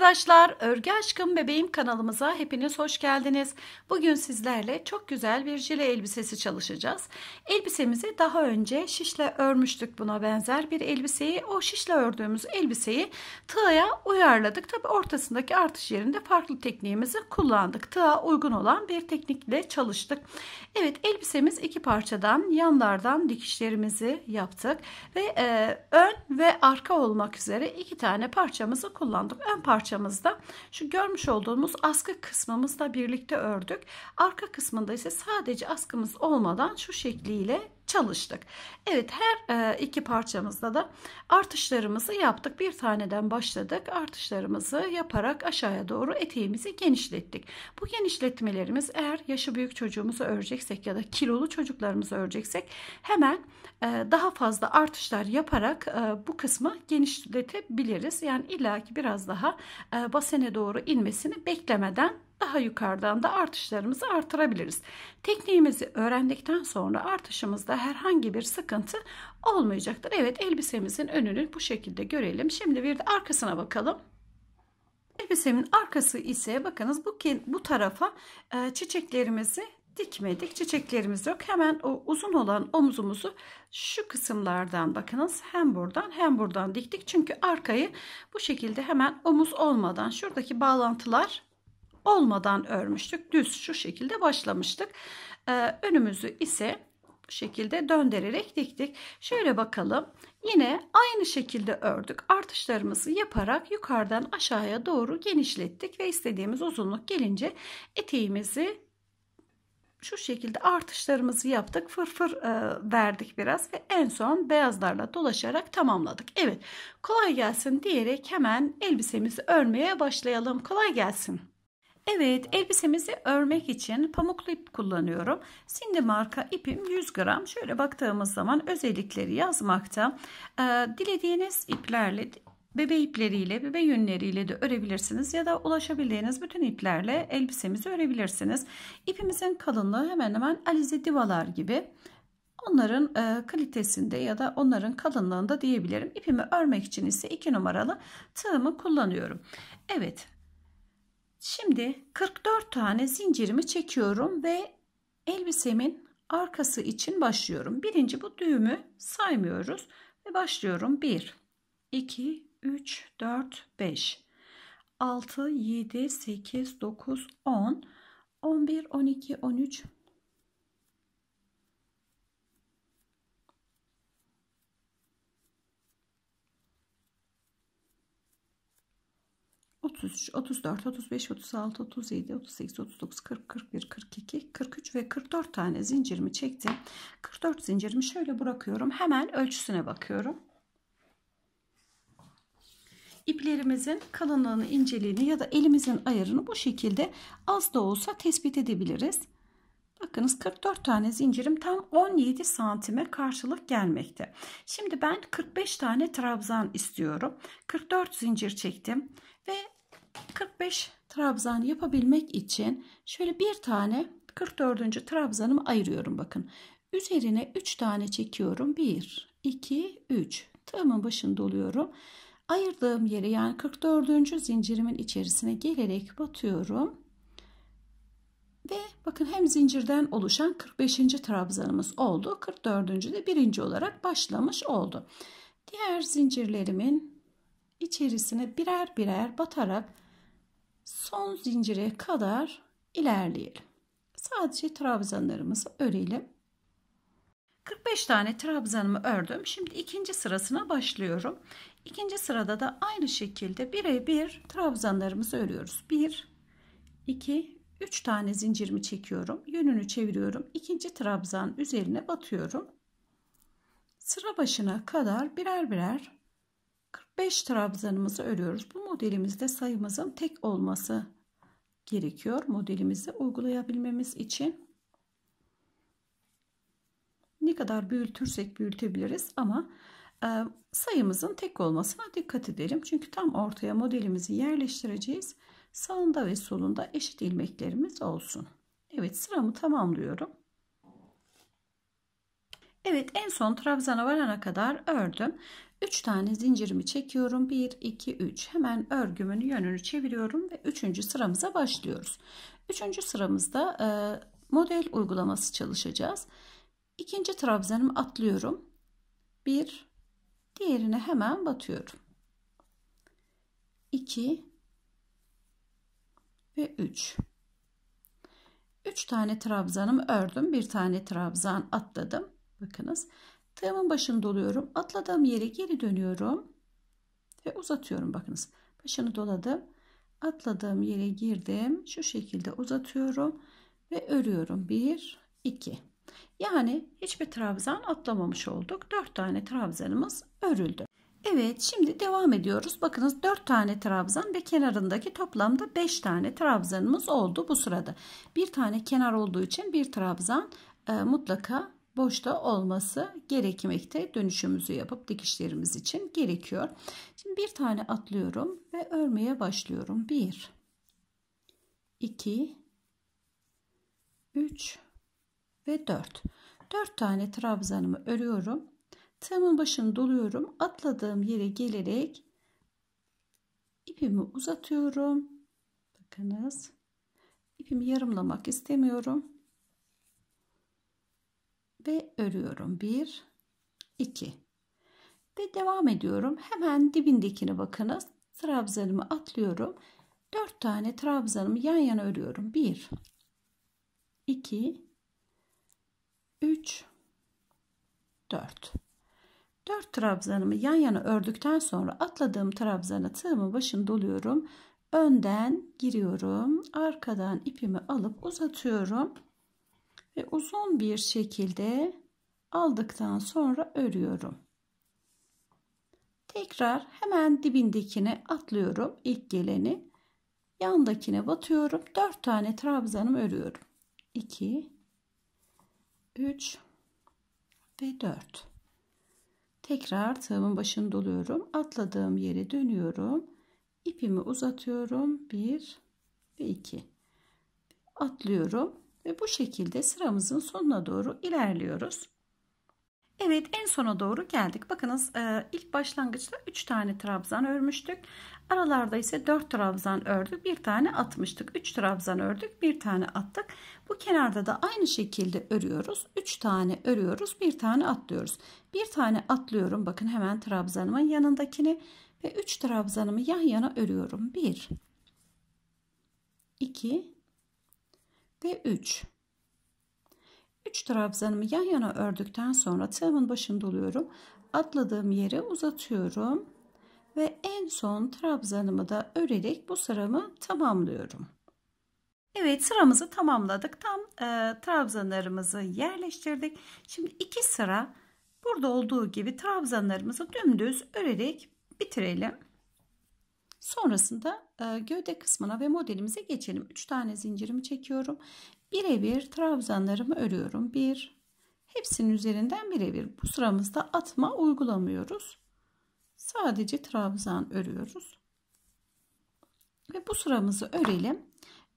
arkadaşlar, Örgü Aşkım Bebeğim kanalımıza hepiniz hoş geldiniz. Bugün sizlerle çok güzel bir jile elbisesi çalışacağız. Elbisemizi daha önce şişle örmüştük buna benzer bir elbiseyi. O şişle ördüğümüz elbiseyi tığa uyarladık. Tabi ortasındaki artış yerinde farklı tekniğimizi kullandık. Tığa uygun olan bir teknikle çalıştık. Evet elbisemiz iki parçadan yanlardan dikişlerimizi yaptık. Ve e, ön ve arka olmak üzere iki tane parçamızı kullandık. Ön parça parçamızda şu görmüş olduğumuz askı kısmımızla birlikte ördük. Arka kısmında ise sadece askımız olmadan şu şekliyle çalıştık. Evet her e, iki parçamızda da artışlarımızı yaptık. Bir taneden başladık. Artışlarımızı yaparak aşağıya doğru eteğimizi genişlettik. Bu genişletmelerimiz eğer yaşı büyük çocuğumuzu öreceksek ya da kilolu çocuklarımızı öreceksek hemen e, daha fazla artışlar yaparak e, bu kısmı genişletebiliriz. Yani illaki biraz daha basene doğru inmesini beklemeden daha yukarıdan da artışlarımızı artırabiliriz. Tekniğimizi öğrendikten sonra artışımızda herhangi bir sıkıntı olmayacaktır. Evet elbisemizin önünü bu şekilde görelim. Şimdi bir de arkasına bakalım. Elbisemin arkası ise bakınız bu, bu tarafa e, çiçeklerimizi dikmedik. Çiçeklerimiz yok. Hemen o uzun olan omzumuzu şu kısımlardan bakınız hem buradan hem buradan diktik. Çünkü arkayı bu şekilde hemen omuz olmadan şuradaki bağlantılar olmadan örmüştük. Düz şu şekilde başlamıştık. Ee, önümüzü ise bu şekilde döndürerek diktik. Şöyle bakalım. Yine aynı şekilde ördük. Artışlarımızı yaparak yukarıdan aşağıya doğru genişlettik ve istediğimiz uzunluk gelince eteğimizi şu şekilde artışlarımızı yaptık. Fırfır e, verdik biraz ve en son beyazlarla dolaşarak tamamladık. Evet kolay gelsin diyerek hemen elbisemizi örmeye başlayalım. Kolay gelsin. Evet elbisemizi örmek için pamuklu ip kullanıyorum. Sindi marka ipim 100 gram. Şöyle baktığımız zaman özellikleri yazmakta. Ee, dilediğiniz iplerle bebe ipleriyle, bebe yünleriyle de örebilirsiniz ya da ulaşabildiğiniz bütün iplerle elbisemizi örebilirsiniz. İpimizin kalınlığı hemen hemen alize divalar gibi. Onların e, kalitesinde ya da onların kalınlığında diyebilirim. İpimi örmek için ise 2 numaralı tığımı kullanıyorum. Evet Şimdi 44 tane zincirimi çekiyorum ve elbisemin arkası için başlıyorum. Birinci bu düğümü saymıyoruz ve başlıyorum. 1, 2, 3, 4, 5, 6, 7, 8, 9, 10, 11, 12, 13, 33, 34, 35, 36, 37, 38, 39, 40, 41, 42, 43 ve 44 tane zincirimi çektim. 44 zincirimi şöyle bırakıyorum. Hemen ölçüsüne bakıyorum. İplerimizin kalınlığını, inceliğini ya da elimizin ayarını bu şekilde az da olsa tespit edebiliriz. Bakınız 44 tane zincirim tam 17 santime karşılık gelmekte. Şimdi ben 45 tane trabzan istiyorum. 44 zincir çektim ve 45 trabzan yapabilmek için şöyle bir tane 44. trabzanımı ayırıyorum bakın. Üzerine 3 tane çekiyorum. 1, 2, 3. Tığımın başını doluyorum. Ayırdığım yere yani 44. zincirimin içerisine gelerek batıyorum. Ve bakın hem zincirden oluşan 45. trabzanımız oldu. 44. de birinci olarak başlamış oldu. Diğer zincirlerimin içerisine birer birer batarak son zincire kadar ilerleyelim. Sadece trabzanlarımızı örelim. 45 tane trabzanımı ördüm. Şimdi ikinci sırasına başlıyorum. İkinci sırada da aynı şekilde birebir trabzanlarımızı örüyoruz. 1 2 3 tane zincirimi çekiyorum. Yönünü çeviriyorum. İkinci trabzan üzerine batıyorum. Sıra başına kadar birer birer 5 trabzanımızı örüyoruz. Bu modelimizde sayımızın tek olması gerekiyor modelimizi uygulayabilmemiz için. Ne kadar büyütürsek büyütebiliriz ama e, sayımızın tek olmasına dikkat edelim. Çünkü tam ortaya modelimizi yerleştireceğiz. Sağında ve solunda eşit ilmeklerimiz olsun. Evet sıramı tamamlıyorum. Evet en son trabzana varana kadar ördüm. 3 tane zincirimi çekiyorum. 1, 2, 3. Hemen örgümün yönünü çeviriyorum ve 3. sıramıza başlıyoruz. 3. sıramızda e, model uygulaması çalışacağız. 2. trabzanımı atlıyorum. 1, diğerine hemen batıyorum. 2 ve 3. 3 tane trabzanımı ördüm. Bir tane trabzan atladım. Bakınız. Tığımın başını doluyorum. Atladığım yere geri dönüyorum. Ve uzatıyorum bakınız. Başını doladım. Atladığım yere girdim. Şu şekilde uzatıyorum. Ve örüyorum. 1, 2. Yani hiçbir trabzan atlamamış olduk. 4 tane trabzanımız örüldü. Evet şimdi devam ediyoruz. Bakınız 4 tane trabzan ve kenarındaki toplamda 5 tane trabzanımız oldu bu sırada. Bir tane kenar olduğu için bir trabzan e, mutlaka boşta olması gerekmekte. Dönüşümüzü yapıp dikişlerimiz için gerekiyor. Şimdi bir tane atlıyorum ve örmeye başlıyorum. 1 2 3 ve 4. 4 tane trabzanımı örüyorum. Tığımın başını doluyorum. Atladığım yere gelerek ipimi uzatıyorum. Bakınız. İpimi yarımlamak istemiyorum ve örüyorum. 1 2 ve devam ediyorum. Hemen dibindekine bakınız. Trabzanımı atlıyorum. 4 tane trabzanımı yan yana örüyorum. 1 2 3 4 4 trabzanımı yan yana ördükten sonra atladığım trabzana tığımın başını doluyorum. Önden giriyorum. Arkadan ipimi alıp uzatıyorum ve uzun bir şekilde aldıktan sonra örüyorum. Tekrar hemen dibindekine atlıyorum ilk geleni. Yandakine batıyorum. 4 tane trabzanım örüyorum. 2 3 ve 4. Tekrar tığımın başını doluyorum. Atladığım yere dönüyorum. İpimi uzatıyorum. 1 ve 2. Atlıyorum. Ve bu şekilde sıramızın sonuna doğru ilerliyoruz. Evet en sona doğru geldik. Bakınız e, ilk başlangıçta 3 tane trabzan örmüştük. Aralarda ise 4 trabzan ördük. Bir tane atmıştık. 3 trabzan ördük. Bir tane attık. Bu kenarda da aynı şekilde örüyoruz. 3 tane örüyoruz. Bir tane atlıyoruz. Bir tane atlıyorum. Bakın hemen trabzanımın yanındakini ve 3 trabzanımı yan yana örüyorum. 1 2 ve 3. 3 trabzanımı yan yana ördükten sonra tığımın başını doluyorum. Atladığım yere uzatıyorum. Ve en son trabzanımı da örerek bu sıramı tamamlıyorum. Evet sıramızı tamamladık. Tam e, trabzanlarımızı yerleştirdik. Şimdi iki sıra burada olduğu gibi trabzanlarımızı dümdüz örerek bitirelim. Sonrasında e, gövde kısmına ve modelimize geçelim. 3 tane zincirimi çekiyorum. Birebir trabzanlarımı örüyorum. 1 Hepsinin üzerinden birebir bu sıramızda atma uygulamıyoruz. Sadece trabzan örüyoruz. Ve bu sıramızı örelim.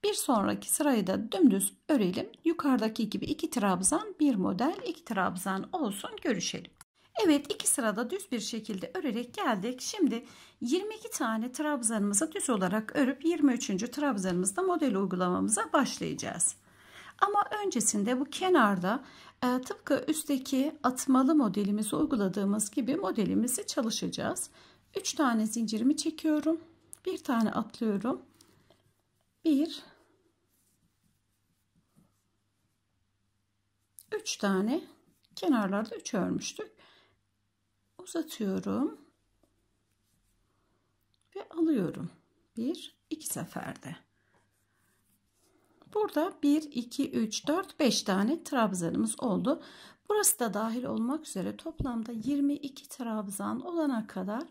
Bir sonraki sırayı da dümdüz örelim. Yukarıdaki gibi iki trabzan bir model iki trabzan olsun görüşelim. Evet iki sırada düz bir şekilde örerek geldik. Şimdi 22 tane trabzanımızı düz olarak örüp 23. trabzanımızda model uygulamamıza başlayacağız. Ama öncesinde bu kenarda e, tıpkı üstteki atmalı modelimizi uyguladığımız gibi modelimizi çalışacağız. 3 tane zincirimi çekiyorum. Bir tane atlıyorum. 1 3 tane kenarlarda 3 örmüştük uzatıyorum ve alıyorum. Bir, iki seferde. Burada 1, 2, 3, 4, 5 tane trabzanımız oldu. Burası da dahil olmak üzere toplamda 22 trabzan olana kadar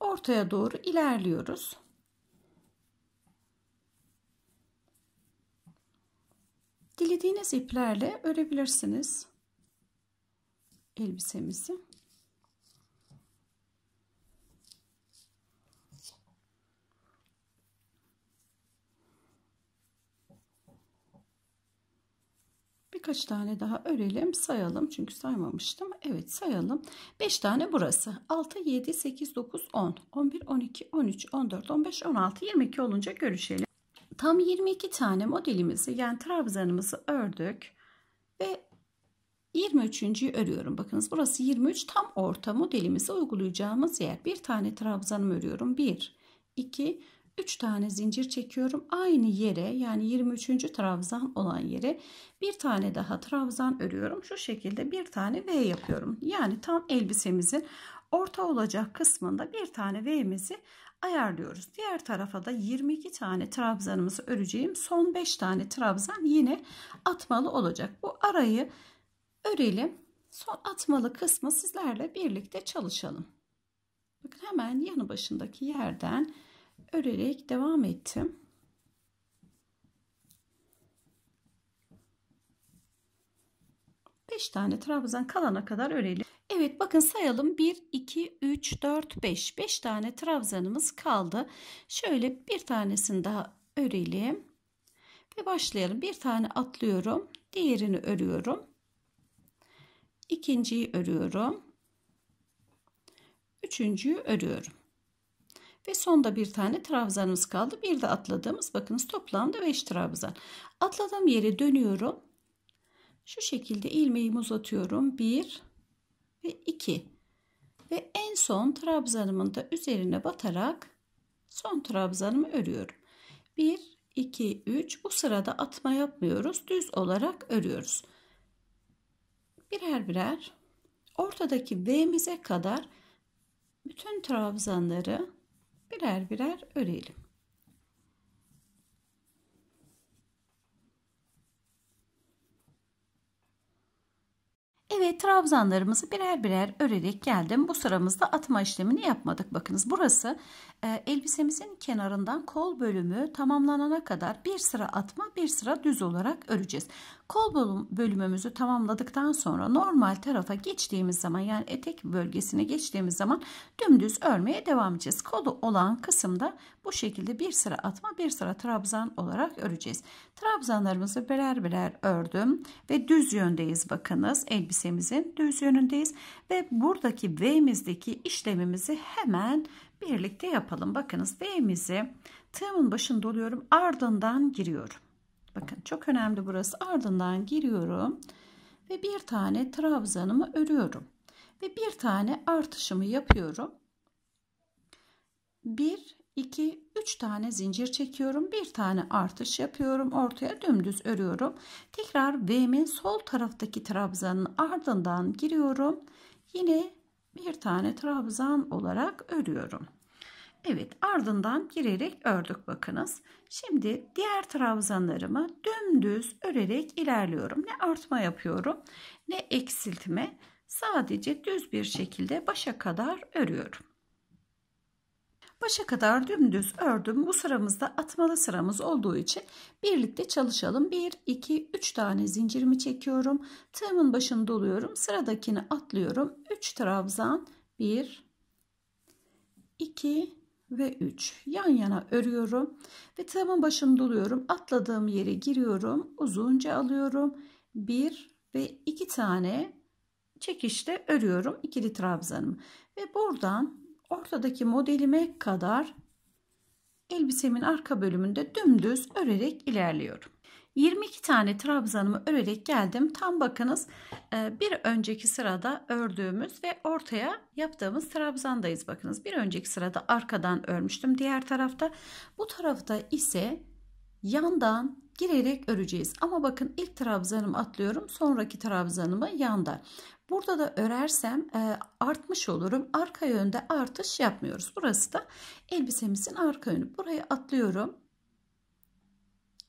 ortaya doğru ilerliyoruz. Dilediğiniz iplerle örebilirsiniz elbisemizi. Kaç tane daha örelim sayalım çünkü saymamıştım evet sayalım 5 tane burası 6 7 8 9 10 11 12 13 14 15 16 22 olunca görüşelim tam 22 tane modelimizi yani trabzanımızı ördük ve 23.yi örüyorum. Bakınız burası 23 tam orta modelimizi uygulayacağımız yer. Bir tane trabzanım örüyorum. 1, 2, 3. 3 tane zincir çekiyorum. Aynı yere yani 23. trabzan olan yere bir tane daha trabzan örüyorum. Şu şekilde bir tane V yapıyorum. Yani tam elbisemizin orta olacak kısmında bir tane V'mizi ayarlıyoruz. Diğer tarafa da 22 tane trabzanımızı öreceğim. Son 5 tane trabzan yine atmalı olacak. Bu arayı örelim. Son atmalı kısmı sizlerle birlikte çalışalım. Bakın hemen yanı başındaki yerden örerek devam ettim. Beş tane trabzan kalana kadar örelim. Evet bakın sayalım 1 2 3 4 5. 5 tane trabzanımız kaldı. Şöyle bir tanesini daha örelim. Ve başlayalım. Bir tane atlıyorum. Diğerini örüyorum. İkinciyi örüyorum. Üçüncüyü örüyorum. Ve sonda bir tane trabzanımız kaldı. Bir de atladığımız bakınız toplamda 5 trabzan. Atladığım yere dönüyorum. Şu şekilde ilmeğimi uzatıyorum. 1 ve 2. Ve en son trabzanımın da üzerine batarak son trabzanımı örüyorum. 1 2 3 bu sırada atma yapmıyoruz. Düz olarak örüyoruz. Birer birer ortadaki V'mize kadar bütün trabzanları birer birer örelim. ve trabzanlarımızı birer birer örerek geldim. Bu sıramızda atma işlemini yapmadık. Bakınız burası e, elbisemizin kenarından kol bölümü tamamlanana kadar bir sıra atma bir sıra düz olarak öreceğiz. Kol bölümümüzü tamamladıktan sonra normal tarafa geçtiğimiz zaman yani etek bölgesine geçtiğimiz zaman dümdüz örmeye devam edeceğiz. Kolu olan kısımda bu şekilde bir sıra atma bir sıra trabzan olarak öreceğiz. Trabzanlarımızı birer birer ördüm ve düz yöndeyiz bakınız elbisemin köşemizin düz yönündeyiz ve buradaki V'mizdeki işlemimizi hemen birlikte yapalım. Bakınız V'mizi tığımın başını doluyorum ardından giriyorum. Bakın çok önemli burası ardından giriyorum ve bir tane trabzanımı örüyorum ve bir tane artışımı yapıyorum. Bir 2 3 tane zincir çekiyorum. Bir tane artış yapıyorum. Ortaya dümdüz örüyorum. Tekrar V'min sol taraftaki trabzanın ardından giriyorum. Yine bir tane trabzan olarak örüyorum. Evet ardından girerek ördük bakınız. Şimdi diğer trabzanlarımı dümdüz örerek ilerliyorum. Ne artma yapıyorum ne eksiltme. Sadece düz bir şekilde başa kadar örüyorum. Başa kadar dümdüz ördüm. Bu sıramızda atmalı sıramız olduğu için birlikte çalışalım. 1, 2, 3 tane zincirimi çekiyorum. Tığımın başını doluyorum. Sıradakini atlıyorum. 3 trabzan. 1, 2 ve 3 yan yana örüyorum ve tığımın başını doluyorum atladığım yere giriyorum uzunca alıyorum 1 ve 2 tane çekişte örüyorum ikili trabzanımı ve buradan ortadaki modelime kadar elbisemin arka bölümünde dümdüz örerek ilerliyorum. 22 tane trabzanımı örerek geldim. Tam bakınız e, bir önceki sırada ördüğümüz ve ortaya yaptığımız trabzandayız. Bakınız bir önceki sırada arkadan örmüştüm diğer tarafta. Bu tarafta ise yandan girerek öreceğiz. Ama bakın ilk trabzanımı atlıyorum. Sonraki trabzanımı yanda. Burada da örersem e, artmış olurum. Arka yönde artış yapmıyoruz. Burası da elbisemizin arka yönü. Buraya atlıyorum.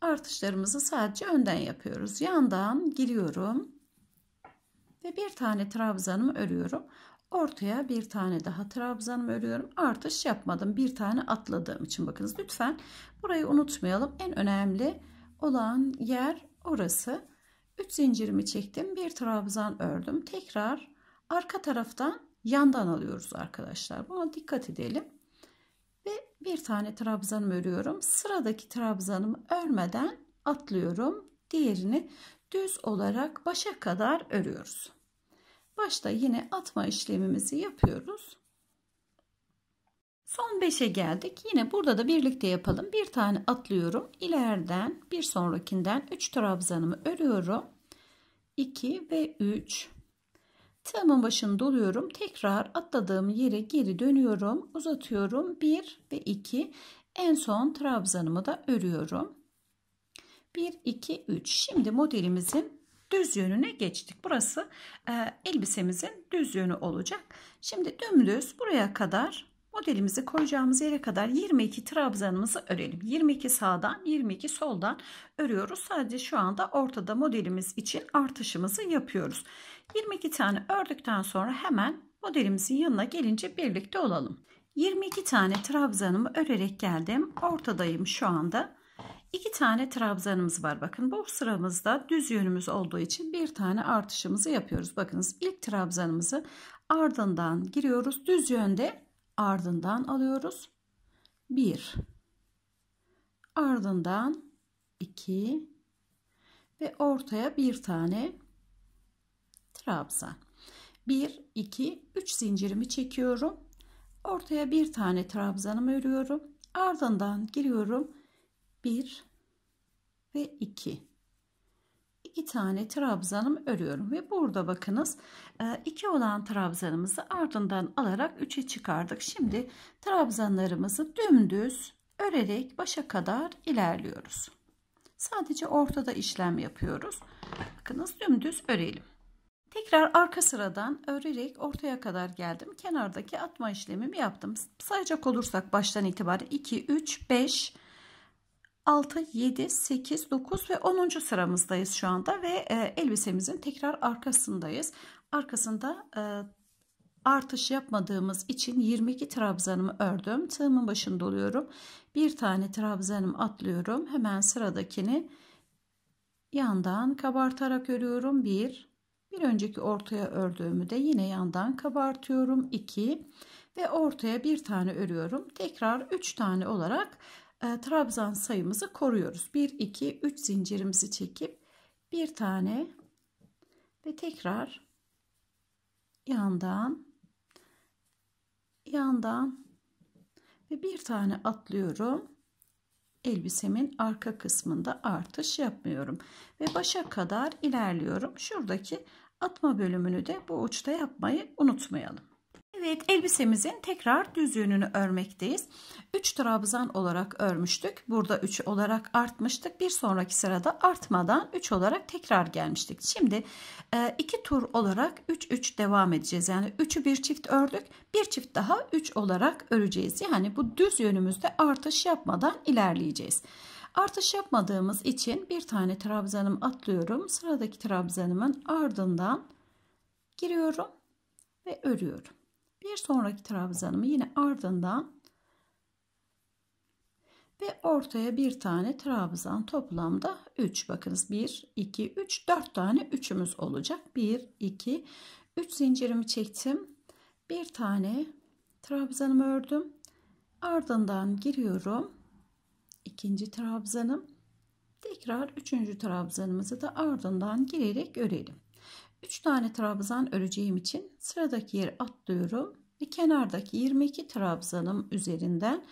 Artışlarımızı sadece önden yapıyoruz. Yandan giriyorum. Ve bir tane trabzanımı örüyorum. Ortaya bir tane daha trabzanımı örüyorum. Artış yapmadım. Bir tane atladığım için bakınız. Lütfen burayı unutmayalım. En önemli olan yer orası. 3 zincirimi çektim. Bir trabzan ördüm. Tekrar arka taraftan yandan alıyoruz arkadaşlar. Buna dikkat edelim. Ve bir tane trabzanımı örüyorum. Sıradaki trabzanımı örmeden atlıyorum. Diğerini düz olarak başa kadar örüyoruz. Başta yine atma işlemimizi yapıyoruz. Son 5'e geldik. Yine burada da birlikte yapalım. Bir tane atlıyorum. İleriden bir sonrakinden 3 trabzanımı örüyorum. 2 ve 3. Tığımın başını doluyorum. Tekrar atladığım yere geri dönüyorum. Uzatıyorum. 1 ve 2. En son trabzanımı da örüyorum. 1, 2, 3. Şimdi modelimizin düz yönüne geçtik. Burası e, elbisemizin düz yönü olacak. Şimdi dümdüz buraya kadar modelimizi koyacağımız yere kadar 22 trabzanımızı örelim. 22 sağdan 22 soldan örüyoruz. Sadece şu anda ortada modelimiz için artışımızı yapıyoruz. 22 tane ördükten sonra hemen modelimizin yanına gelince birlikte olalım. 22 tane trabzanımı örerek geldim. Ortadayım şu anda. 2 tane trabzanımız var. Bakın bu sıramızda düz yönümüz olduğu için bir tane artışımızı yapıyoruz. Bakınız ilk trabzanımızı ardından giriyoruz. Düz yönde ardından alıyoruz. 1 ardından 2 ve ortaya bir tane trabzan. 1 2 3 zincirimi çekiyorum. Ortaya bir tane trabzanımı örüyorum. Ardından giriyorum. 1 ve 2 iki tane trabzanım örüyorum ve burada bakınız e, iki olan trabzanımızı ardından alarak üçe çıkardık şimdi trabzanlarımızı dümdüz örerek başa kadar ilerliyoruz sadece ortada işlem yapıyoruz bakınız dümdüz örelim Tekrar arka sıradan örerek ortaya kadar geldim. Kenardaki atma işlemimi yaptım. Sayacak olursak baştan itibaren 2, 3, 5, 6, 7, 8, 9 ve 10. sıramızdayız şu anda ve e, elbisemizin tekrar arkasındayız. Arkasında e, artış yapmadığımız için 22 trabzanımı ördüm. Tığımın başını doluyorum. Bir tane trabzanımı atlıyorum. Hemen sıradakini yandan kabartarak örüyorum. 1, bir önceki ortaya ördüğümü de yine yandan kabartıyorum. 2 ve ortaya bir tane örüyorum. Tekrar 3 tane olarak e, trabzan sayımızı koruyoruz. 1, 2, 3 zincirimizi çekip bir tane ve tekrar yandan yandan ve bir tane atlıyorum. Elbisemin arka kısmında artış yapmıyorum ve başa kadar ilerliyorum. Şuradaki atma bölümünü de bu uçta yapmayı unutmayalım. Evet elbisemizin tekrar düz yönünü örmekteyiz. 3 trabzan olarak örmüştük. Burada 3 olarak artmıştık. Bir sonraki sırada artmadan 3 olarak tekrar gelmiştik. Şimdi 2 e, tur olarak 3-3 devam edeceğiz. Yani 3'ü bir çift ördük. Bir çift daha 3 olarak öreceğiz. Yani bu düz yönümüzde artış yapmadan ilerleyeceğiz. Artış yapmadığımız için bir tane trabzanım atlıyorum. Sıradaki trabzanımın ardından giriyorum ve örüyorum. Bir sonraki trabzanımı yine ardından ve ortaya bir tane trabzan toplamda 3 bakınız 1 2 3 4 tane üçümüz olacak 1 2 3 zincirimi çektim bir tane trabzanımı ördüm ardından giriyorum ikinci trabzanım tekrar üçüncü trabzanımızı da ardından girerek örelim 3 tane trabzan öreceğim için sıradaki yeri atlıyorum ve kenardaki 22 trabzanım üzerinden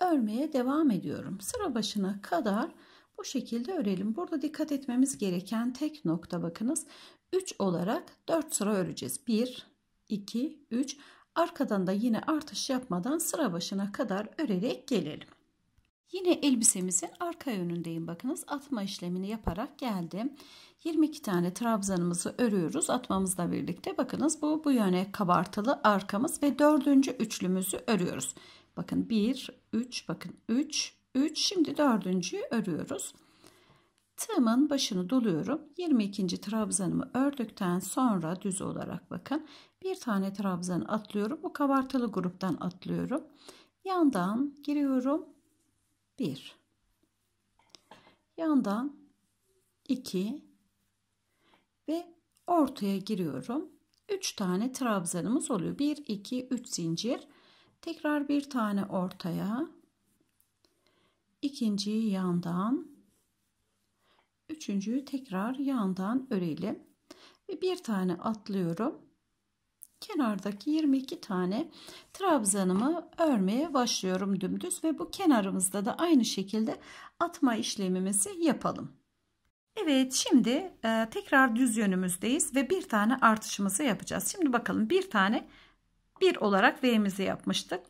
örmeye devam ediyorum. Sıra başına kadar bu şekilde örelim. Burada dikkat etmemiz gereken tek nokta bakınız. 3 olarak 4 sıra öreceğiz. 1, 2, 3. Arkadan da yine artış yapmadan sıra başına kadar örerek gelelim. Yine elbisemizin arka yönündeyim bakınız atma işlemini yaparak geldim. 22 tane trabzanımızı örüyoruz atmamızla birlikte bakınız bu bu yöne kabartılı arkamız ve dördüncü üçlümüzü örüyoruz. Bakın 1 3 bakın 3 3 şimdi dördüncüyü örüyoruz. Tığımın başını doluyorum. 22. trabzanımı ördükten sonra düz olarak bakın bir tane trabzan atlıyorum. Bu kabartılı gruptan atlıyorum. Yandan giriyorum 1 yandan 2 ve ortaya giriyorum 3 tane trabzanımız oluyor 1 2 3 zincir tekrar bir tane ortaya ikinciyi yandan üçüncüyü tekrar yandan örelim ve bir tane atlıyorum kenardaki 22 tane trabzanımı örmeye başlıyorum dümdüz ve bu kenarımızda da aynı şekilde atma işlemimizi yapalım. Evet şimdi e, tekrar düz yönümüzdeyiz ve bir tane artışımızı yapacağız. Şimdi bakalım bir tane bir olarak V'mizi yapmıştık.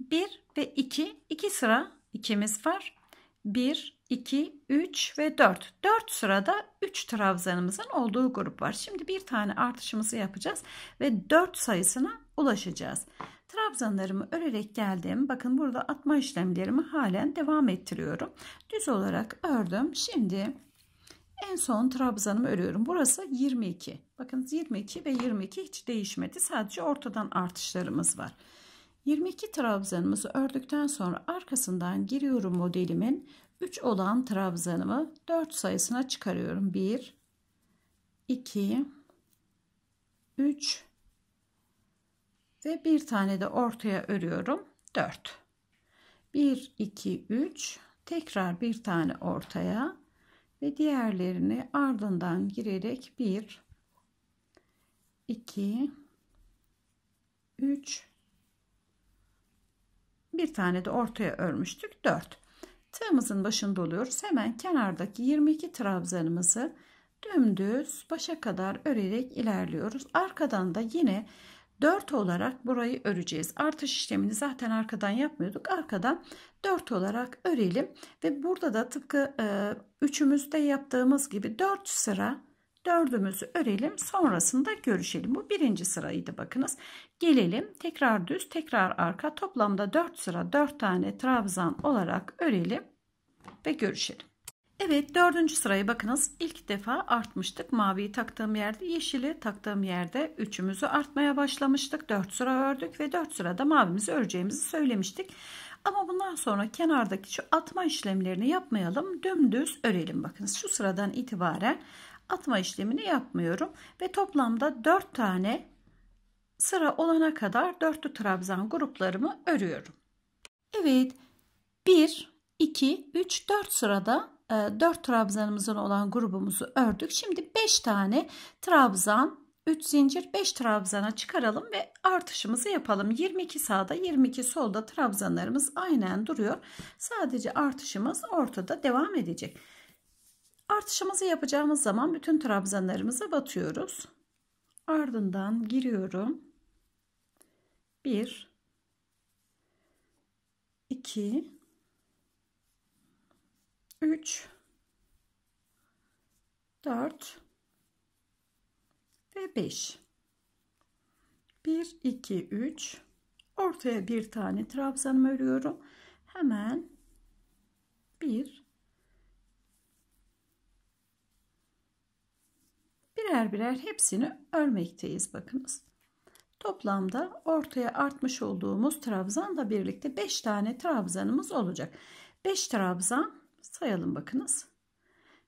1 ve 2 2 sıra ikimiz var. 1, 2, 3 ve 4. 4 sırada 3 trabzanımızın olduğu grup var. Şimdi bir tane artışımızı yapacağız ve 4 sayısına ulaşacağız. Trabzanlarımı örerek geldim. Bakın burada atma işlemlerimi halen devam ettiriyorum. Düz olarak ördüm. Şimdi en son trabzanımı örüyorum. Burası 22. Bakın 22 ve 22 hiç değişmedi. Sadece ortadan artışlarımız var. 22 trabzanımızı ördükten sonra arkasından giriyorum modelimin 3 olan trabzanımı 4 sayısına çıkarıyorum. 1 2 3 ve bir tane de ortaya örüyorum. 4 1 2 3 tekrar bir tane ortaya ve diğerlerini ardından girerek 1 2 3 bir tane de ortaya örmüştük 4. Tığımızın başında oluyoruz. Hemen kenardaki 22 trabzanımızı dümdüz başa kadar örerek ilerliyoruz. Arkadan da yine 4 olarak burayı öreceğiz. Artış işlemini zaten arkadan yapmıyorduk. Arkadan 4 olarak örelim. Ve burada da tıpkı e, üçümüzde yaptığımız gibi 4 sıra dördümüzü örelim sonrasında görüşelim. Bu birinci sıraydı bakınız. Gelelim tekrar düz tekrar arka toplamda 4 sıra 4 tane trabzan olarak örelim ve görüşelim. Evet dördüncü sırayı bakınız ilk defa artmıştık. Maviyi taktığım yerde yeşili taktığım yerde üçümüzü artmaya başlamıştık. Dört sıra ördük ve dört sırada mavimizi öreceğimizi söylemiştik. Ama bundan sonra kenardaki şu atma işlemlerini yapmayalım. Dümdüz örelim. Bakınız şu sıradan itibaren atma işlemini yapmıyorum. Ve toplamda 4 tane sıra olana kadar dörtlü trabzan gruplarımı örüyorum. Evet 1, 2, 3, 4 sırada 4 e, trabzanımızın olan grubumuzu ördük. Şimdi 5 tane trabzan 3 zincir 5 trabzana çıkaralım ve artışımızı yapalım. 22 sağda 22 solda trabzanlarımız aynen duruyor. Sadece artışımız ortada devam edecek. Artışımızı yapacağımız zaman bütün trabzanlarımızı batıyoruz. Ardından giriyorum. 1 2 3 4 ve 5 1 2 3 ortaya bir tane trabzan örüyorum hemen 1 birer birer hepsini örmekteyiz bakınız. Toplamda ortaya artmış olduğumuz trabzanla birlikte 5 tane trabzanımız olacak. 5 trabzan sayalım bakınız.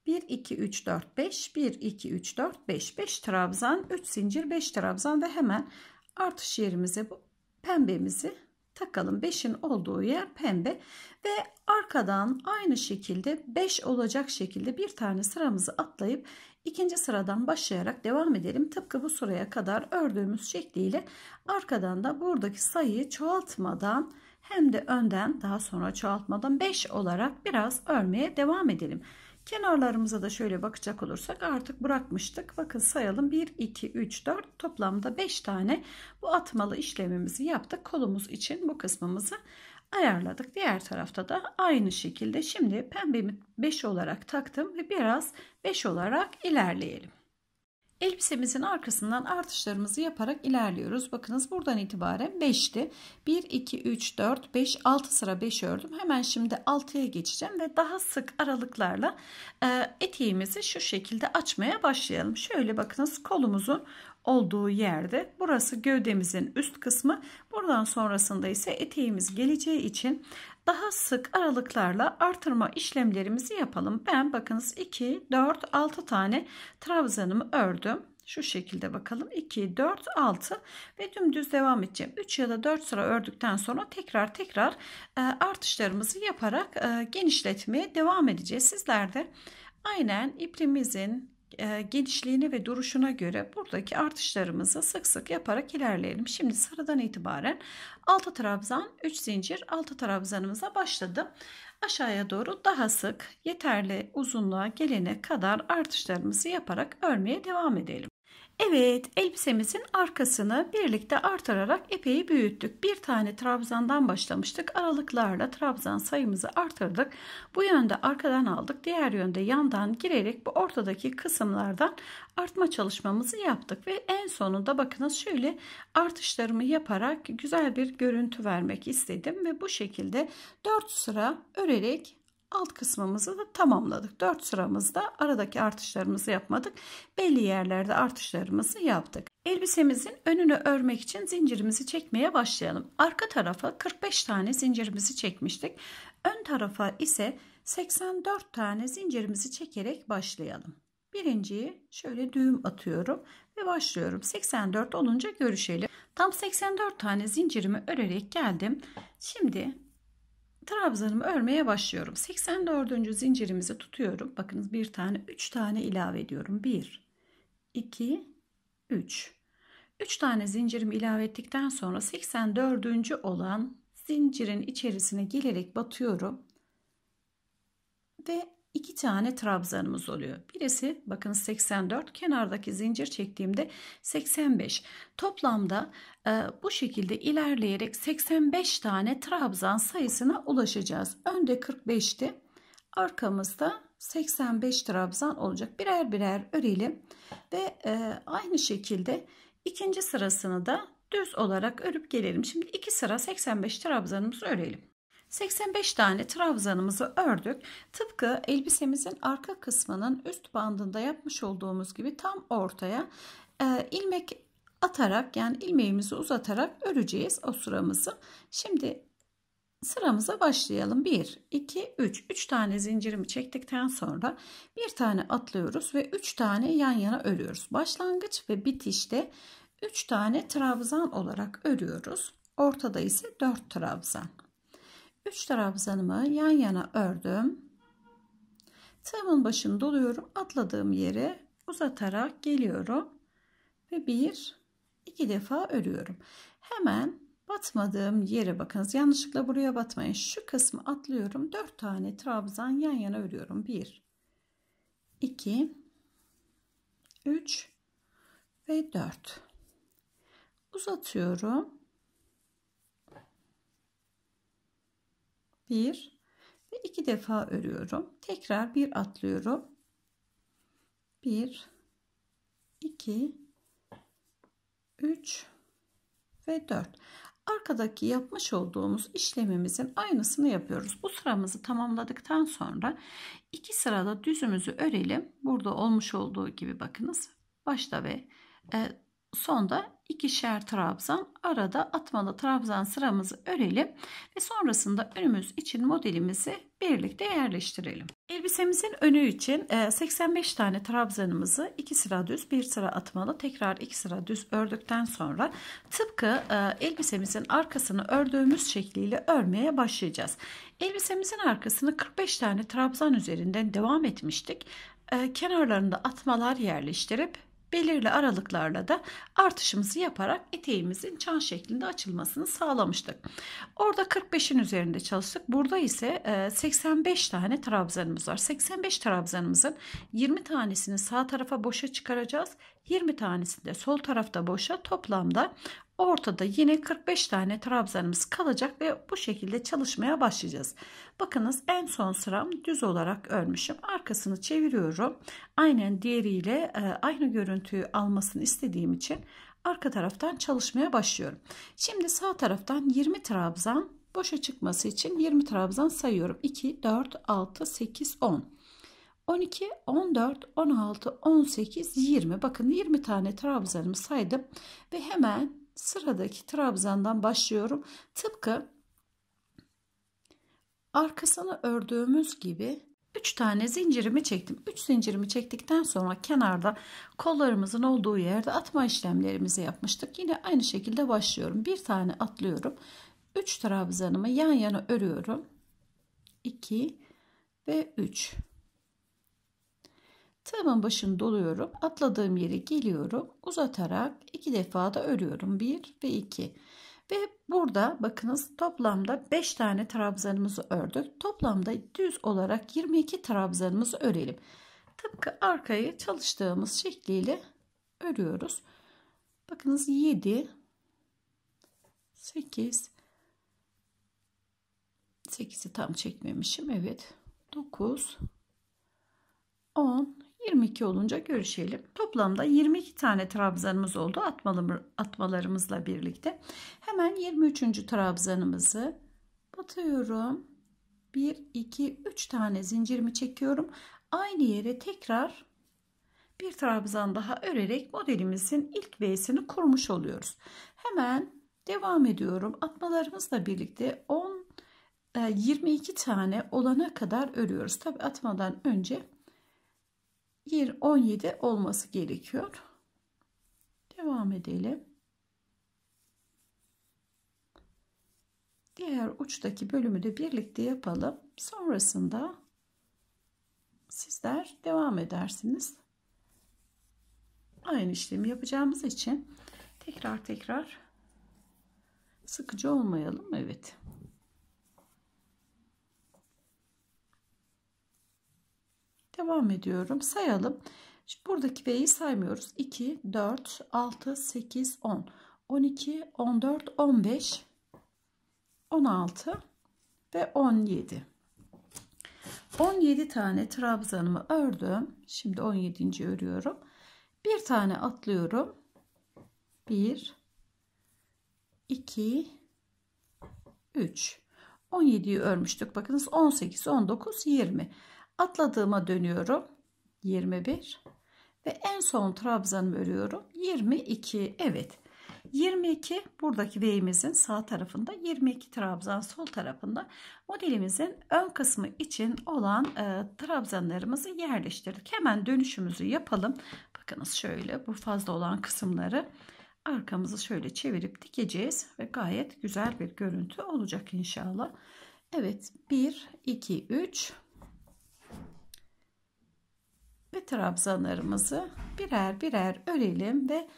1 2 3 4 5 1 2 3 4 5 5 trabzan 3 zincir 5 trabzan ve hemen artış yerimize bu pembemizi takalım. 5'in olduğu yer pembe ve arkadan aynı şekilde 5 olacak şekilde bir tane sıramızı atlayıp ikinci sıradan başlayarak devam edelim. Tıpkı bu sıraya kadar ördüğümüz şekliyle arkadan da buradaki sayıyı çoğaltmadan hem de önden daha sonra çoğaltmadan 5 olarak biraz örmeye devam edelim. Kenarlarımıza da şöyle bakacak olursak artık bırakmıştık. Bakın sayalım 1, 2, 3, 4 toplamda 5 tane bu atmalı işlemimizi yaptık. Kolumuz için bu kısmımızı ayarladık. Diğer tarafta da aynı şekilde şimdi pembemi 5 olarak taktım ve biraz 5 olarak ilerleyelim. Elbisemizin arkasından artışlarımızı yaparak ilerliyoruz. Bakınız buradan itibaren 5'ti. 1, 2, 3, 4, 5, 6 sıra 5 ördüm. Hemen şimdi 6'ya geçeceğim ve daha sık aralıklarla e, eteğimizi şu şekilde açmaya başlayalım. Şöyle bakınız kolumuzun olduğu yerde burası gövdemizin üst kısmı buradan sonrasında ise eteğimiz geleceği için daha sık aralıklarla artırma işlemlerimizi yapalım. Ben bakınız 2, 4, 6 tane trabzanımı ördüm. Şu şekilde bakalım 2, 4, 6 ve dümdüz devam edeceğim. 3 ya da 4 sıra ördükten sonra tekrar tekrar e, artışlarımızı yaparak e, genişletmeye devam edeceğiz. Sizler de aynen ipimizin e, genişliğine ve duruşuna göre buradaki artışlarımızı sık sık yaparak ilerleyelim. Şimdi sıradan itibaren 6 trabzan 3 zincir 6 trabzanımıza başladım. Aşağıya doğru daha sık yeterli uzunluğa gelene kadar artışlarımızı yaparak örmeye devam edelim. Evet elbisemizin arkasını birlikte artırarak epey büyüttük. Bir tane trabzandan başlamıştık. Aralıklarla trabzan sayımızı artırdık. Bu yönde arkadan aldık. Diğer yönde yandan girerek bu ortadaki kısımlardan artma çalışmamızı yaptık. Ve en sonunda bakınız şöyle artışlarımı yaparak güzel bir görüntü vermek istedim. Ve bu şekilde 4 sıra örerek alt kısmımızı da tamamladık. 4 sıramızda aradaki artışlarımızı yapmadık. Belli yerlerde artışlarımızı yaptık. Elbisemizin önünü örmek için zincirimizi çekmeye başlayalım. Arka tarafa 45 tane zincirimizi çekmiştik. Ön tarafa ise 84 tane zincirimizi çekerek başlayalım. Birinciyi şöyle düğüm atıyorum ve başlıyorum. 84 olunca görüşelim. Tam 84 tane zincirimi örerek geldim. Şimdi trabzanımı örmeye başlıyorum. 84. zincirimizi tutuyorum. Bakınız bir tane, üç tane ilave ediyorum. 1, 2, 3. 3 tane zincirimi ilave ettikten sonra 84. olan zincirin içerisine gelerek batıyorum. Ve iki tane trabzanımız oluyor. Birisi bakın 84 kenardaki zincir çektiğimde 85. Toplamda e, bu şekilde ilerleyerek 85 tane trabzan sayısına ulaşacağız. Önde 45'ti arkamızda 85 trabzan olacak. Birer birer örelim ve e, aynı şekilde ikinci sırasını da düz olarak örüp gelelim. Şimdi iki sıra 85 trabzanımızı örelim. 85 tane trabzanımızı ördük. Tıpkı elbisemizin arka kısmının üst bandında yapmış olduğumuz gibi tam ortaya e, ilmek atarak yani ilmeğimizi uzatarak öreceğiz o sıramızı. Şimdi sıramıza başlayalım. 1, 2, 3. 3 tane zincirimi çektikten sonra bir tane atlıyoruz ve 3 tane yan yana örüyoruz. Başlangıç ve bitişte 3 tane trabzan olarak örüyoruz. Ortada ise 4 trabzan. 3 trabzanımı yan yana ördüm. Tığımın başını doluyorum. Atladığım yere uzatarak geliyorum. Ve 1, 2 defa örüyorum. Hemen batmadığım yere bakınız. Yanlışlıkla buraya batmayın. Şu kısmı atlıyorum. 4 tane trabzan yan yana örüyorum. 1, 2, 3 ve 4. Uzatıyorum. 1 ve 2 defa örüyorum. Tekrar bir atlıyorum. 1 2 3 ve 4. Arkadaki yapmış olduğumuz işlemimizin aynısını yapıyoruz. Bu sıramızı tamamladıktan sonra iki sırada düzümüzü örelim. Burada olmuş olduğu gibi bakınız. Başta ve e, sonda ikişer trabzan arada atmalı trabzan sıramızı örelim ve sonrasında önümüz için modelimizi birlikte yerleştirelim. Elbisemizin önü için 85 e, tane trabzanımızı 2 sıra düz 1 sıra atmalı tekrar 2 sıra düz ördükten sonra tıpkı e, elbisemizin arkasını ördüğümüz şekliyle örmeye başlayacağız. Elbisemizin arkasını 45 tane trabzan üzerinden devam etmiştik. E, Kenarlarında atmalar yerleştirip belirli aralıklarla da artışımızı yaparak eteğimizin çan şeklinde açılmasını sağlamıştık. Orada 45'in üzerinde çalıştık. Burada ise 85 e, tane trabzanımız var. 85 trabzanımızın 20 tanesini sağ tarafa boşa çıkaracağız. 20 tanesini de sol tarafta boşa toplamda Ortada yine 45 tane trabzanımız kalacak ve bu şekilde çalışmaya başlayacağız. Bakınız en son sıram düz olarak örmüşüm. Arkasını çeviriyorum. Aynen diğeriyle e, aynı görüntüyü almasını istediğim için arka taraftan çalışmaya başlıyorum. Şimdi sağ taraftan 20 trabzan boşa çıkması için 20 trabzan sayıyorum. 2, 4, 6, 8, 10. 12, 14, 16, 18, 20. Bakın 20 tane trabzanımı saydım ve hemen sıradaki trabzandan başlıyorum. Tıpkı arkasını ördüğümüz gibi 3 tane zincirimi çektim. 3 zincirimi çektikten sonra kenarda kollarımızın olduğu yerde atma işlemlerimizi yapmıştık. Yine aynı şekilde başlıyorum. Bir tane atlıyorum. 3 trabzanımı yan yana örüyorum. 2 ve 3. Tığımın başını doluyorum. Atladığım yere geliyorum. Uzatarak iki defa da örüyorum. Bir ve iki. Ve burada bakınız toplamda 5 tane trabzanımızı ördük. Toplamda düz olarak 22 trabzanımızı örelim. Tıpkı arkayı çalıştığımız şekliyle örüyoruz. Bakınız 7 8 8'i tam çekmemişim. Evet. 9 10 22 olunca görüşelim. Toplamda 22 tane trabzanımız oldu atmalarımızla birlikte. Hemen 23. trabzanımızı batıyorum. 1, 2, 3 tane zincirimi çekiyorum. Aynı yere tekrar bir trabzan daha örerek modelimizin ilk V'sini kurmuş oluyoruz. Hemen devam ediyorum. Atmalarımızla birlikte 10 22 e, tane olana kadar örüyoruz. Tabi atmadan önce yer 17 olması gerekiyor. Devam edelim. Diğer uçtaki bölümü de birlikte yapalım. Sonrasında sizler devam edersiniz. Aynı işlemi yapacağımız için tekrar tekrar sıkıcı olmayalım. Evet. Devam ediyorum. Sayalım. Şimdi buradaki V'yi saymıyoruz. 2, 4, 6, 8, 10, 12, 14, 15, 16 ve 17. 17 tane trabzanımı ördüm. Şimdi 17. örüyorum. Bir tane atlıyorum. 1 2 3 17'yi örmüştük. Bakınız 18, 19, 20. Atladığıma dönüyorum. 21 ve en son trabzanımı örüyorum. 22. Evet. 22 buradaki V'imizin sağ tarafında 22 trabzan sol tarafında modelimizin ön kısmı için olan e, trabzanlarımızı yerleştirdik. Hemen dönüşümüzü yapalım. Bakınız şöyle bu fazla olan kısımları arkamızı şöyle çevirip dikeceğiz ve gayet güzel bir görüntü olacak inşallah. Evet 1 2 3 ve trabzanlarımızı birer birer örelim ve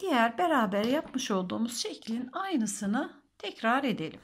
diğer beraber yapmış olduğumuz şeklin aynısını tekrar edelim.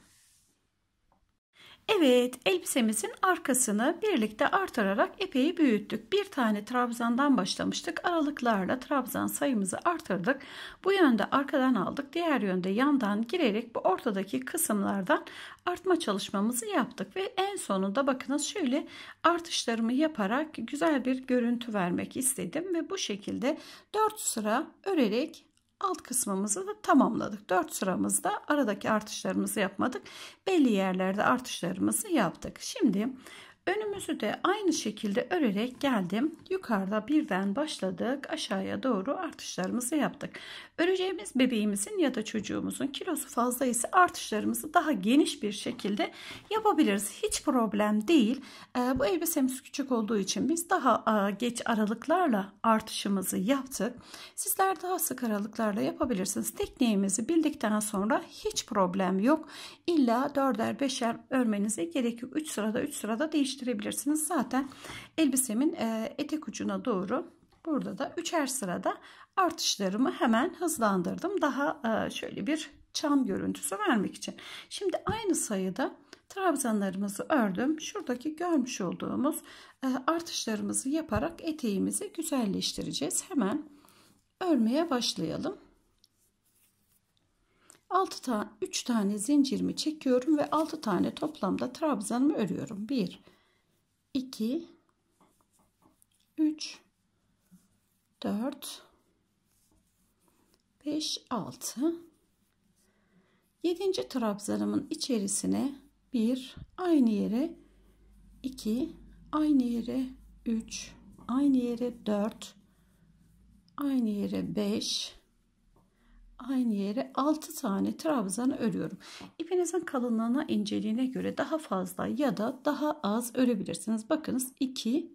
Evet, elbisemizin arkasını birlikte artırarak epey büyüttük. Bir tane trabzandan başlamıştık. Aralıklarla trabzan sayımızı artırdık. Bu yönde arkadan aldık. Diğer yönde yandan girerek bu ortadaki kısımlardan artma çalışmamızı yaptık. Ve en sonunda bakınız şöyle artışlarımı yaparak güzel bir görüntü vermek istedim. Ve bu şekilde 4 sıra örerek alt kısmımızı da tamamladık. 4 sıramızda aradaki artışlarımızı yapmadık. Belli yerlerde artışlarımızı yaptık. Şimdi Önümüzü de aynı şekilde örerek geldim. Yukarıda birden başladık. Aşağıya doğru artışlarımızı yaptık. Öreceğimiz bebeğimizin ya da çocuğumuzun kilosu fazla ise artışlarımızı daha geniş bir şekilde yapabiliriz. Hiç problem değil. Ee, bu elbisemiz küçük olduğu için biz daha e, geç aralıklarla artışımızı yaptık. Sizler daha sık aralıklarla yapabilirsiniz. Tekniğimizi bildikten sonra hiç problem yok. İlla dörder beşer örmenize gerek yok. 3 sırada 3 sırada değil değiştirebilirsiniz. Zaten elbisemin e, etek ucuna doğru burada da üçer sırada artışlarımı hemen hızlandırdım. Daha e, şöyle bir çam görüntüsü vermek için. Şimdi aynı sayıda trabzanlarımızı ördüm. Şuradaki görmüş olduğumuz e, artışlarımızı yaparak eteğimizi güzelleştireceğiz. Hemen örmeye başlayalım. 6 tane 3 tane zincirimi çekiyorum ve 6 tane toplamda trabzanımı örüyorum. 1 2 3 4 5 6 7. trabzanımın içerisine 1 aynı yere 2 aynı yere 3 aynı yere 4 aynı yere 5 aynı yere 6 tane trabzan örüyorum. İpinizin kalınlığına inceliğine göre daha fazla ya da daha az örebilirsiniz. Bakınız 2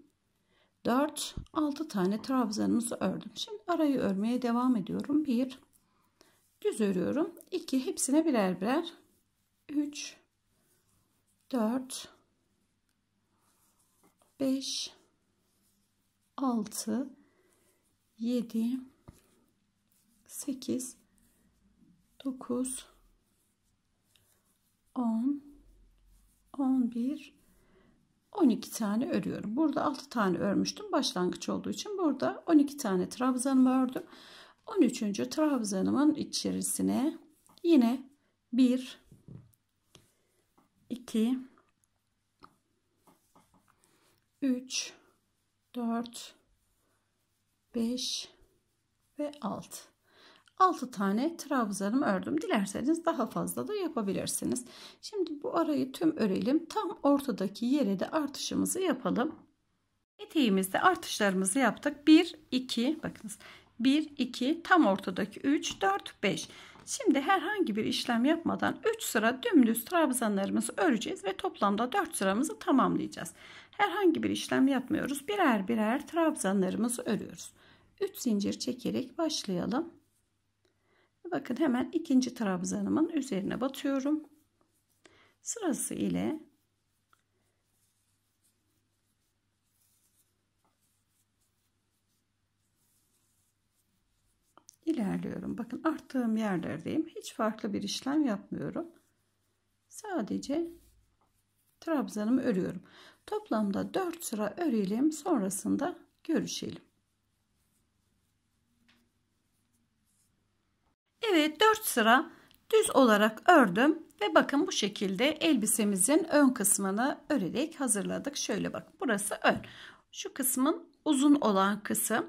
4 6 tane trabzanımızı ördüm. Şimdi arayı örmeye devam ediyorum. 1 düz örüyorum. 2 hepsine birer birer 3 4 5 6 7 8 9 10 11 12 tane örüyorum. Burada 6 tane örmüştüm başlangıç olduğu için. Burada 12 tane trabzanımı ördüm. 13. trabzanımın içerisine yine 1 2 3 4 5 ve 6 6 tane trabzanımı ördüm. Dilerseniz daha fazla da yapabilirsiniz. Şimdi bu arayı tüm örelim. Tam ortadaki yere de artışımızı yapalım. Eteğimizde artışlarımızı yaptık. 1 2 bakınız. 1 2 tam ortadaki 3 4 5. Şimdi herhangi bir işlem yapmadan 3 sıra dümdüz trabzanlarımızı öreceğiz ve toplamda 4 sıramızı tamamlayacağız. Herhangi bir işlem yapmıyoruz. Birer birer trabzanlarımızı örüyoruz. 3 zincir çekerek başlayalım. Bakın hemen ikinci trabzanımın üzerine batıyorum. Sırası ile ilerliyorum. Bakın arttığım yerlerdeyim. Hiç farklı bir işlem yapmıyorum. Sadece trabzanımı örüyorum. Toplamda 4 sıra örelim. Sonrasında görüşelim. Evet 4 sıra düz olarak ördüm ve bakın bu şekilde elbisemizin ön kısmını örerek hazırladık. Şöyle bak burası ön. Şu kısmın uzun olan kısım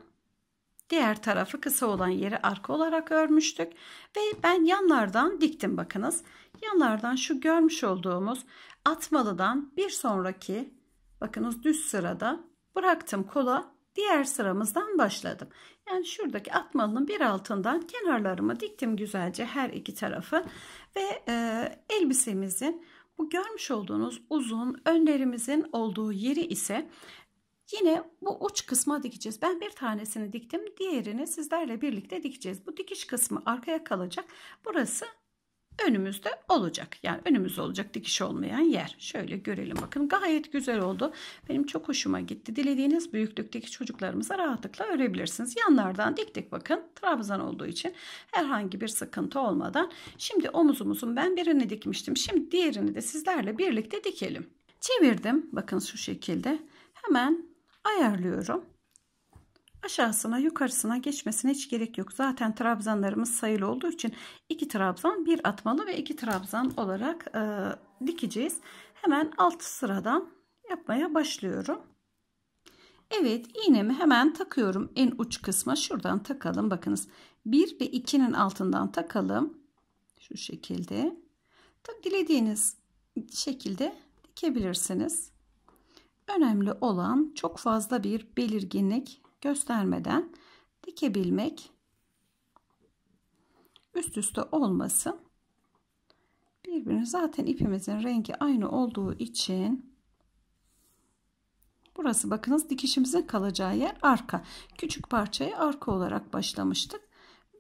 diğer tarafı kısa olan yeri arka olarak örmüştük ve ben yanlardan diktim bakınız. Yanlardan şu görmüş olduğumuz atmalıdan bir sonraki bakınız düz sırada bıraktım kola diğer sıramızdan başladım. Yani şuradaki atmalının bir altından kenarlarımı diktim güzelce her iki tarafı ve e, elbisemizin bu görmüş olduğunuz uzun önlerimizin olduğu yeri ise Yine bu uç kısma dikeceğiz. Ben bir tanesini diktim. Diğerini sizlerle birlikte dikeceğiz. Bu dikiş kısmı arkaya kalacak. Burası önümüzde olacak. Yani önümüzde olacak dikiş olmayan yer. Şöyle görelim bakın gayet güzel oldu. Benim çok hoşuma gitti. Dilediğiniz büyüklükteki çocuklarımıza rahatlıkla örebilirsiniz. Yanlardan diktik bakın. Trabzan olduğu için herhangi bir sıkıntı olmadan. Şimdi omuzumuzun ben birini dikmiştim. Şimdi diğerini de sizlerle birlikte dikelim. Çevirdim. Bakın şu şekilde. Hemen ayarlıyorum aşağısına yukarısına geçmesine hiç gerek yok. Zaten trabzanlarımız sayılı olduğu için iki trabzan bir atmalı ve iki trabzan olarak e, dikeceğiz. Hemen alt sıradan yapmaya başlıyorum. Evet iğnemi hemen takıyorum en uç kısma şuradan takalım bakınız 1 ve 2'nin altından takalım şu şekilde Tabi dilediğiniz şekilde dikebilirsiniz önemli olan çok fazla bir belirginlik göstermeden dikebilmek üst üste olmasın. Birbirini zaten ipimizin rengi aynı olduğu için burası bakınız dikişimizin kalacağı yer arka. Küçük parçayı arka olarak başlamıştık.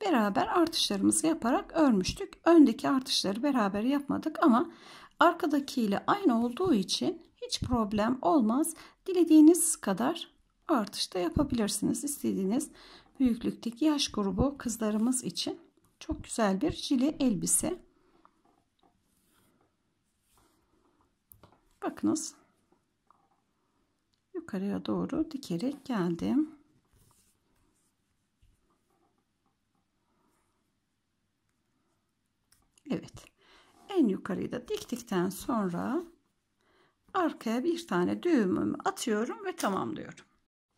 Beraber artışlarımızı yaparak örmüştük. Öndeki artışları beraber yapmadık ama arkadaki ile aynı olduğu için hiç problem olmaz. Dilediğiniz kadar artış da yapabilirsiniz. istediğiniz büyüklükteki yaş grubu kızlarımız için çok güzel bir jile elbise. Bakınız yukarıya doğru dikerek geldim. Evet. En yukarıda diktikten sonra arkaya bir tane düğümümü atıyorum ve tamamlıyorum.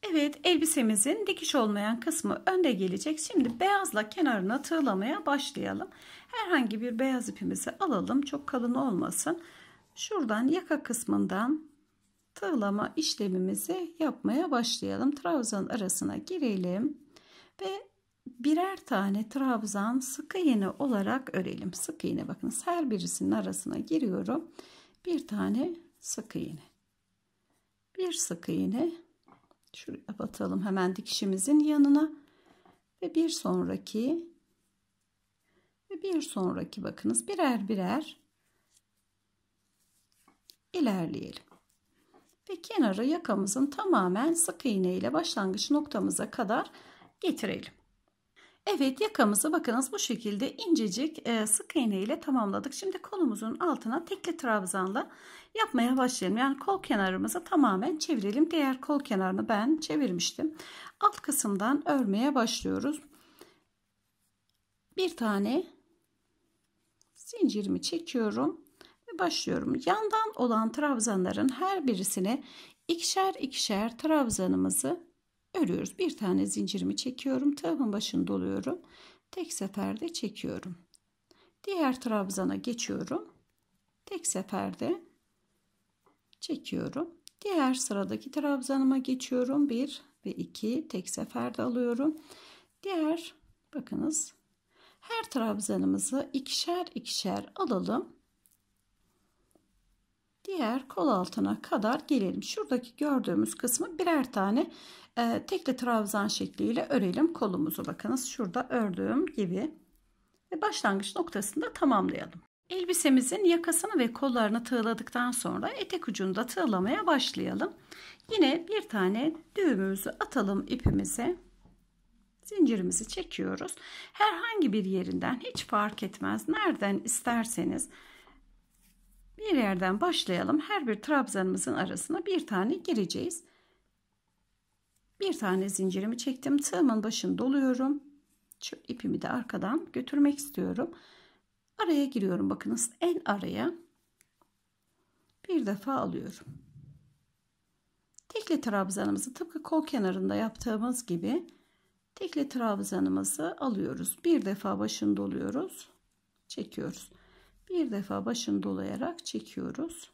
Evet elbisemizin dikiş olmayan kısmı önde gelecek. Şimdi beyazla kenarına tığlamaya başlayalım. Herhangi bir beyaz ipimizi alalım. Çok kalın olmasın. Şuradan yaka kısmından tığlama işlemimizi yapmaya başlayalım. Trabzan arasına girelim ve birer tane trabzan sık iğne olarak örelim. Sık iğne bakın her birisinin arasına giriyorum. Bir tane sık iğne. Bir sık iğne Şuraya batalım hemen dikişimizin yanına. Ve bir sonraki ve bir sonraki bakınız birer birer ilerleyelim. Ve kenarı yakamızın tamamen sık iğne ile başlangıç noktamıza kadar getirelim. Evet yakamızı bakınız bu şekilde incecik e, sık iğne ile tamamladık. Şimdi kolumuzun altına tekli trabzanla yapmaya başlayalım. Yani kol kenarımızı tamamen çevirelim. Diğer kol kenarını ben çevirmiştim. Alt kısımdan örmeye başlıyoruz. Bir tane zincirimi çekiyorum ve başlıyorum. Yandan olan trabzanların her birisine ikişer ikişer trabzanımızı örüyoruz. Bir tane zincirimi çekiyorum. Tığımın başını doluyorum. Tek seferde çekiyorum. Diğer trabzana geçiyorum. Tek seferde çekiyorum. Diğer sıradaki trabzanıma geçiyorum. 1 ve 2 tek seferde alıyorum. Diğer bakınız her trabzanımızı ikişer ikişer alalım. Diğer kol altına kadar gelelim. Şuradaki gördüğümüz kısmı birer tane e, tekli trabzan şekliyle örelim kolumuzu. Bakınız şurada ördüğüm gibi ve başlangıç noktasında tamamlayalım. Elbisemizin yakasını ve kollarını tığladıktan sonra etek ucunu tığlamaya başlayalım. Yine bir tane düğümümüzü atalım ipimize. Zincirimizi çekiyoruz. Herhangi bir yerinden hiç fark etmez. Nereden isterseniz bir yerden başlayalım. Her bir trabzanımızın arasına bir tane gireceğiz bir tane zincirimi çektim tığımın başını doluyorum Şöyle ipimi de arkadan götürmek istiyorum araya giriyorum bakınız en araya bir defa alıyorum tekli trabzanımızı tıpkı kol kenarında yaptığımız gibi tekli trabzanımızı alıyoruz bir defa başını doluyoruz çekiyoruz bir defa başını dolayarak çekiyoruz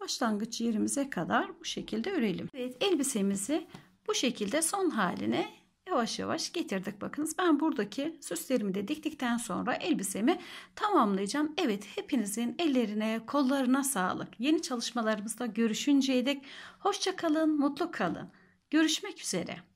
başlangıç yerimize kadar bu şekilde örelim Evet elbisemizi bu şekilde son haline yavaş yavaş getirdik. Bakınız ben buradaki süslerimi de diktikten sonra elbisemi tamamlayacağım. Evet hepinizin ellerine kollarına sağlık. Yeni çalışmalarımızda görüşünceye dek hoşça kalın, mutlu kalın. Görüşmek üzere.